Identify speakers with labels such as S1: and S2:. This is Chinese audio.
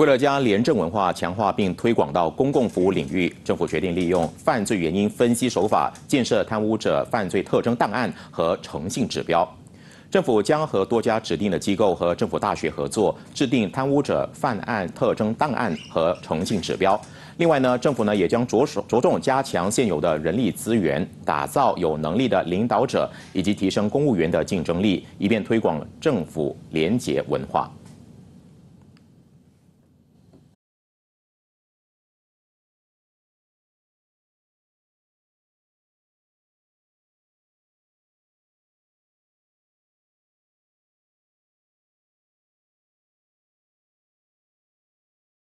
S1: 为了将廉政文化强化并推广到公共服务领域，政府决定利用犯罪原因分析手法，建设贪污者犯罪特征档案和诚信指标。政府将和多家指定的机构和政府大学合作，制定贪污者犯案特征档案和诚信指标。另外呢，政府呢也将着手着重加强现有的人力资源，打造有能力的领导者，以及提升公务员的竞争力，以便推广政府廉洁文化。